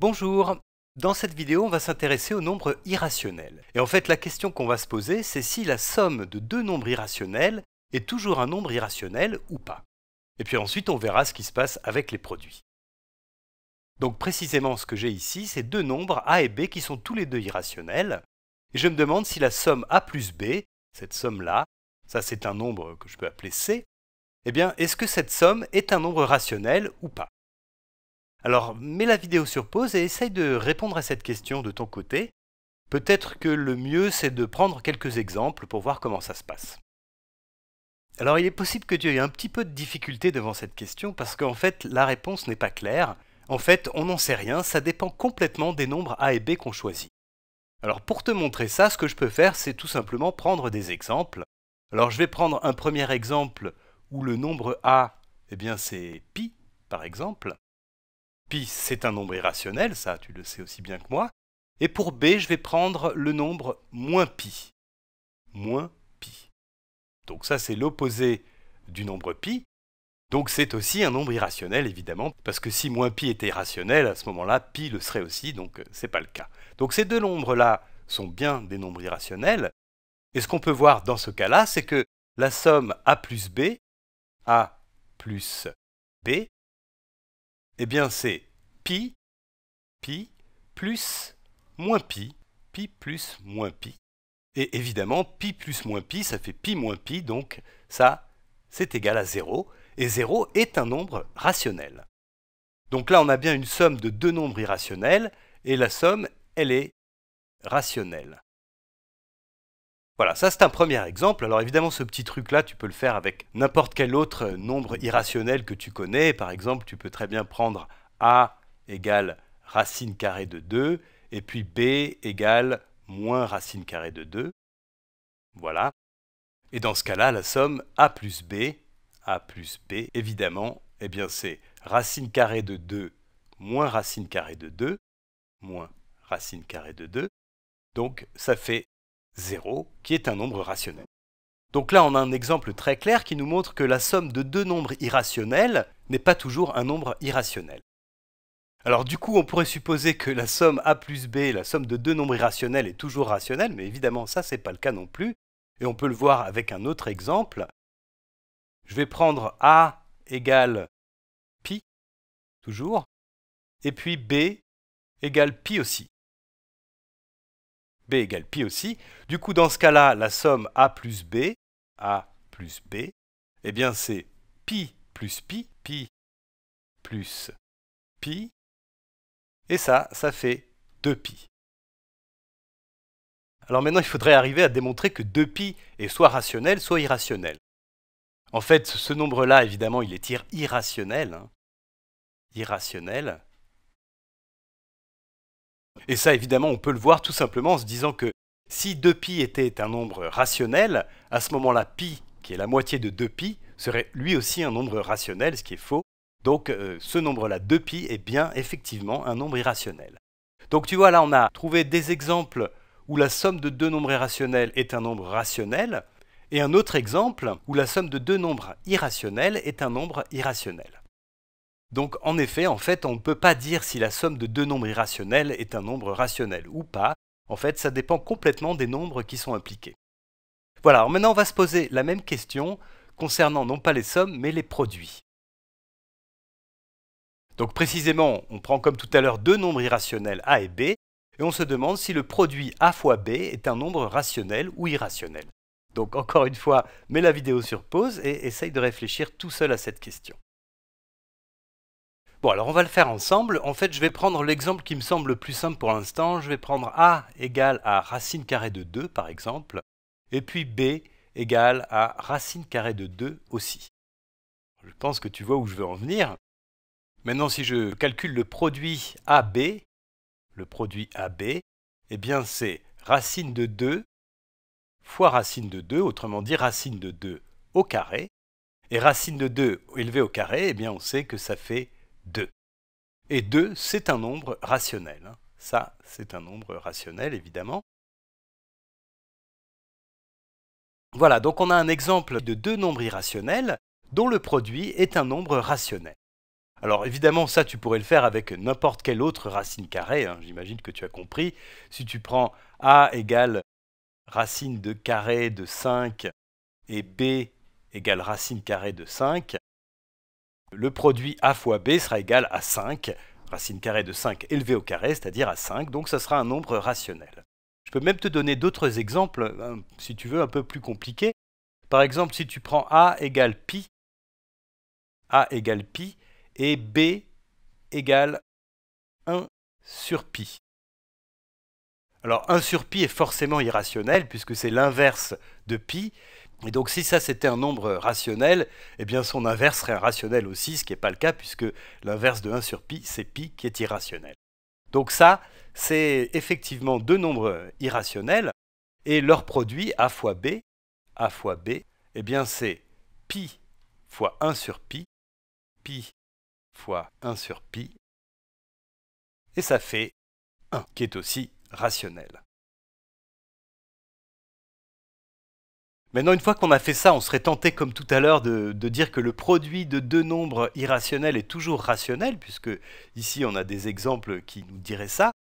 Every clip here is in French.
Bonjour Dans cette vidéo, on va s'intéresser aux nombres irrationnels. Et en fait, la question qu'on va se poser, c'est si la somme de deux nombres irrationnels est toujours un nombre irrationnel ou pas. Et puis ensuite, on verra ce qui se passe avec les produits. Donc précisément, ce que j'ai ici, c'est deux nombres a et b qui sont tous les deux irrationnels. Et je me demande si la somme a plus b, cette somme-là, ça c'est un nombre que je peux appeler c, eh bien, est-ce que cette somme est un nombre rationnel ou pas alors mets la vidéo sur pause et essaye de répondre à cette question de ton côté. Peut-être que le mieux c'est de prendre quelques exemples pour voir comment ça se passe. Alors il est possible que tu aies un petit peu de difficulté devant cette question parce qu'en fait la réponse n'est pas claire. En fait on n'en sait rien, ça dépend complètement des nombres A et B qu'on choisit. Alors pour te montrer ça, ce que je peux faire c'est tout simplement prendre des exemples. Alors je vais prendre un premier exemple où le nombre A, eh bien c'est pi par exemple. Pi, c'est un nombre irrationnel, ça tu le sais aussi bien que moi. Et pour B, je vais prendre le nombre moins pi. Moins pi. Donc ça, c'est l'opposé du nombre pi. Donc c'est aussi un nombre irrationnel, évidemment, parce que si moins pi était irrationnel, à ce moment-là, pi le serait aussi, donc euh, ce n'est pas le cas. Donc ces deux nombres-là sont bien des nombres irrationnels. Et ce qu'on peut voir dans ce cas-là, c'est que la somme a plus b, a plus b, eh bien, c'est pi, pi, plus, moins pi, pi plus, moins pi. Et évidemment, pi plus moins pi, ça fait pi moins pi, donc ça, c'est égal à 0, et 0 est un nombre rationnel. Donc là, on a bien une somme de deux nombres irrationnels, et la somme, elle est rationnelle. Voilà, ça c'est un premier exemple. Alors évidemment, ce petit truc-là, tu peux le faire avec n'importe quel autre euh, nombre irrationnel que tu connais. Par exemple, tu peux très bien prendre a égale racine carrée de 2, et puis b égale moins racine carrée de 2. Voilà. Et dans ce cas-là, la somme a plus b, a plus b, évidemment, eh bien c'est racine carrée de 2 moins racine carrée de 2, moins racine carrée de 2. Donc ça fait 0, qui est un nombre rationnel. Donc là, on a un exemple très clair qui nous montre que la somme de deux nombres irrationnels n'est pas toujours un nombre irrationnel. Alors du coup, on pourrait supposer que la somme a plus b, la somme de deux nombres irrationnels, est toujours rationnelle, mais évidemment, ça, n'est pas le cas non plus. Et on peut le voir avec un autre exemple. Je vais prendre a égale pi, toujours, et puis b égale pi aussi b égale pi aussi. Du coup, dans ce cas-là, la somme a plus b, a plus b, eh bien c'est pi plus pi, pi plus pi, et ça, ça fait 2pi. Alors maintenant, il faudrait arriver à démontrer que 2pi est soit rationnel, soit irrationnel. En fait, ce nombre-là, évidemment, il est irrationnel. Hein. Irrationnel. Et ça, évidemment, on peut le voir tout simplement en se disant que si 2 π était un nombre rationnel, à ce moment-là, π, qui est la moitié de 2 π serait lui aussi un nombre rationnel, ce qui est faux. Donc euh, ce nombre-là, 2 π est bien effectivement un nombre irrationnel. Donc tu vois, là, on a trouvé des exemples où la somme de deux nombres irrationnels est un nombre rationnel, et un autre exemple où la somme de deux nombres irrationnels est un nombre irrationnel. Donc en effet, en fait, on ne peut pas dire si la somme de deux nombres irrationnels est un nombre rationnel ou pas. En fait, ça dépend complètement des nombres qui sont impliqués. Voilà, alors maintenant on va se poser la même question concernant non pas les sommes, mais les produits. Donc précisément, on prend comme tout à l'heure deux nombres irrationnels A et B, et on se demande si le produit A fois B est un nombre rationnel ou irrationnel. Donc encore une fois, mets la vidéo sur pause et essaye de réfléchir tout seul à cette question. Bon, alors on va le faire ensemble. En fait, je vais prendre l'exemple qui me semble le plus simple pour l'instant. Je vais prendre a égale à racine carrée de 2, par exemple, et puis b égale à racine carrée de 2 aussi. Je pense que tu vois où je veux en venir. Maintenant, si je calcule le produit AB, le produit AB, eh bien c'est racine de 2 fois racine de 2, autrement dit racine de 2 au carré. Et racine de 2 élevée au carré, eh bien on sait que ça fait 2. Et 2, c'est un nombre rationnel. Hein. Ça, c'est un nombre rationnel, évidemment. Voilà, donc on a un exemple de deux nombres irrationnels dont le produit est un nombre rationnel. Alors évidemment, ça, tu pourrais le faire avec n'importe quelle autre racine carrée, hein. j'imagine que tu as compris. Si tu prends a égale racine de carré de 5 et b égale racine carrée de 5, le produit a fois b sera égal à 5, racine carrée de 5 élevée au carré, c'est-à-dire à 5, donc ça sera un nombre rationnel. Je peux même te donner d'autres exemples, hein, si tu veux, un peu plus compliqués. Par exemple, si tu prends a égale pi, a égale pi, et b égale 1 sur pi. Alors 1 sur pi est forcément irrationnel puisque c'est l'inverse de pi, et donc si ça c'était un nombre rationnel, eh bien son inverse serait rationnel aussi, ce qui n'est pas le cas puisque l'inverse de 1 sur pi, c'est pi qui est irrationnel. Donc ça, c'est effectivement deux nombres irrationnels et leur produit a fois b, a fois b, eh bien c'est pi fois 1 sur pi, pi fois 1 sur pi, et ça fait 1, qui est aussi rationnel. Maintenant, une fois qu'on a fait ça, on serait tenté, comme tout à l'heure, de, dire que le produit de deux nombres irrationnels est toujours rationnel, puisque ici on a des exemples qui nous diraient ça.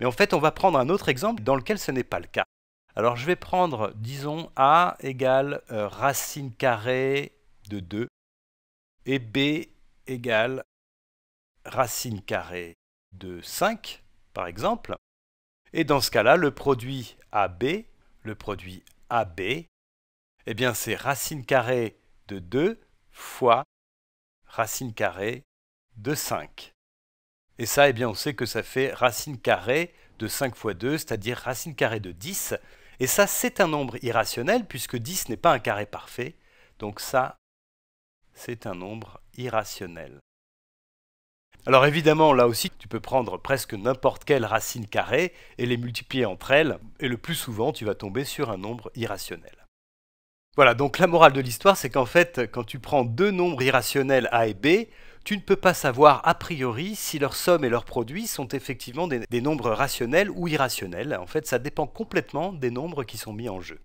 Mais en fait, on va prendre un autre exemple dans lequel ce n'est pas le cas. Alors je vais prendre, disons, a égale euh, racine carrée de 2 et b égale racine carrée de 5, par exemple. Et dans ce cas-là, le produit AB, le produit AB eh bien, c'est racine carrée de 2 fois racine carrée de 5. Et ça, eh bien, on sait que ça fait racine carrée de 5 fois 2, c'est-à-dire racine carrée de 10. Et ça, c'est un nombre irrationnel, puisque 10 n'est pas un carré parfait. Donc ça, c'est un nombre irrationnel. Alors évidemment, là aussi, tu peux prendre presque n'importe quelle racine carrée et les multiplier entre elles, et le plus souvent, tu vas tomber sur un nombre irrationnel. Voilà, donc la morale de l'histoire, c'est qu'en fait, quand tu prends deux nombres irrationnels A et B, tu ne peux pas savoir a priori si leur somme et leur produit sont effectivement des, des nombres rationnels ou irrationnels. En fait, ça dépend complètement des nombres qui sont mis en jeu.